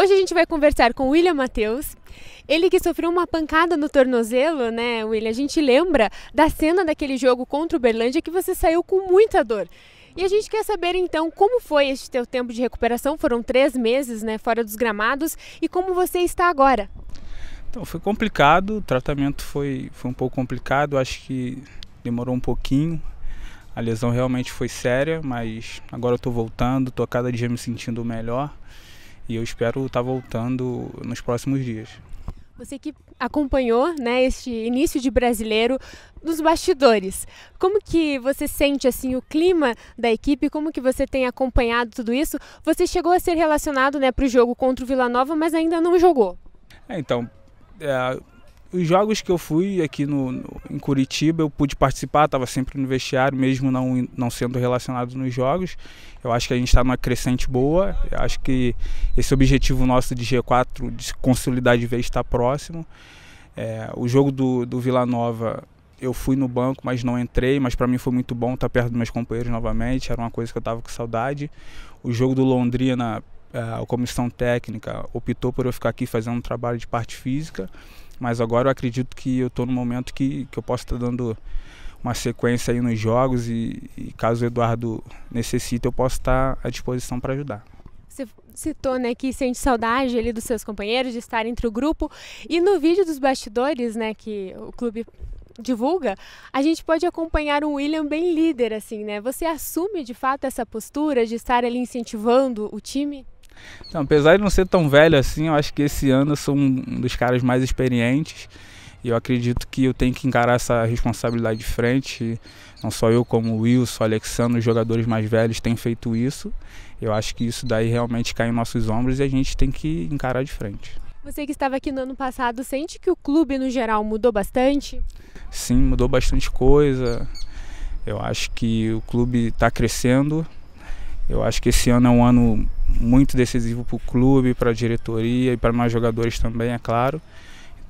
Hoje a gente vai conversar com William Matheus. Ele que sofreu uma pancada no tornozelo, né, William? A gente lembra da cena daquele jogo contra o Berlândia que você saiu com muita dor. E a gente quer saber então como foi este teu tempo de recuperação. Foram três meses, né, fora dos gramados, e como você está agora? Então foi complicado. O tratamento foi, foi um pouco complicado. Acho que demorou um pouquinho. A lesão realmente foi séria, mas agora eu estou voltando, a cada dia me sentindo melhor e eu espero estar tá voltando nos próximos dias. Você que acompanhou né, este início de brasileiro nos bastidores, como que você sente assim o clima da equipe? Como que você tem acompanhado tudo isso? Você chegou a ser relacionado né, para o jogo contra o Vila Nova, mas ainda não jogou. É, então, é, os jogos que eu fui aqui no, no em Curitiba, eu pude participar, estava sempre no vestiário, mesmo não, não sendo relacionado nos jogos. Eu acho que a gente está numa crescente boa. Eu acho que esse objetivo nosso de G4, de se consolidar de vez, está próximo. É, o jogo do, do Vila Nova, eu fui no banco, mas não entrei. Mas para mim foi muito bom estar tá perto dos meus companheiros novamente. Era uma coisa que eu estava com saudade. O jogo do Londrina, é, a comissão técnica optou por eu ficar aqui fazendo um trabalho de parte física mas agora eu acredito que eu estou no momento que, que eu posso estar tá dando uma sequência aí nos jogos e, e, caso o Eduardo necessite, eu posso estar tá à disposição para ajudar. Você citou né, que sente saudade ali dos seus companheiros, de estar entre o grupo. E no vídeo dos bastidores né, que o clube divulga, a gente pode acompanhar um William bem líder, assim, né? Você assume de fato essa postura de estar ali incentivando o time? Então, apesar de não ser tão velho assim, eu acho que esse ano eu sou um dos caras mais experientes. E eu acredito que eu tenho que encarar essa responsabilidade de frente. Não só eu, como o Wilson, o Alexandre, os jogadores mais velhos têm feito isso. Eu acho que isso daí realmente cai em nossos ombros e a gente tem que encarar de frente. Você que estava aqui no ano passado, sente que o clube no geral mudou bastante? Sim, mudou bastante coisa. Eu acho que o clube está crescendo. Eu acho que esse ano é um ano muito decisivo para o clube, para a diretoria e para mais jogadores também, é claro.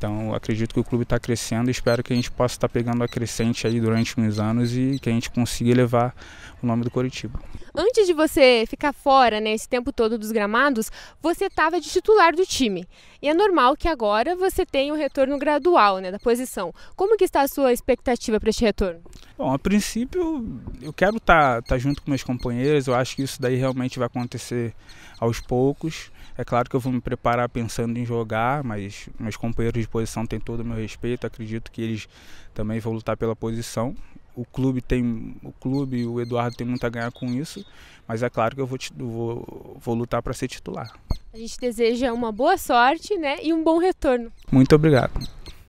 Então acredito que o clube está crescendo e espero que a gente possa estar tá pegando a crescente aí durante uns anos e que a gente consiga elevar o nome do Coritiba. Antes de você ficar fora, né, esse tempo todo dos gramados, você estava de titular do time. E é normal que agora você tenha um retorno gradual, né, da posição. Como que está a sua expectativa para este retorno? Bom, a princípio eu quero estar tá, tá junto com meus companheiros, eu acho que isso daí realmente vai acontecer aos poucos. É claro que eu vou me preparar pensando em jogar, mas meus companheiros de posição têm todo o meu respeito, acredito que eles também vão lutar pela posição. O clube tem, o clube e o Eduardo tem muito a ganhar com isso, mas é claro que eu vou, vou, vou lutar para ser titular. A gente deseja uma boa sorte, né, e um bom retorno. Muito obrigado.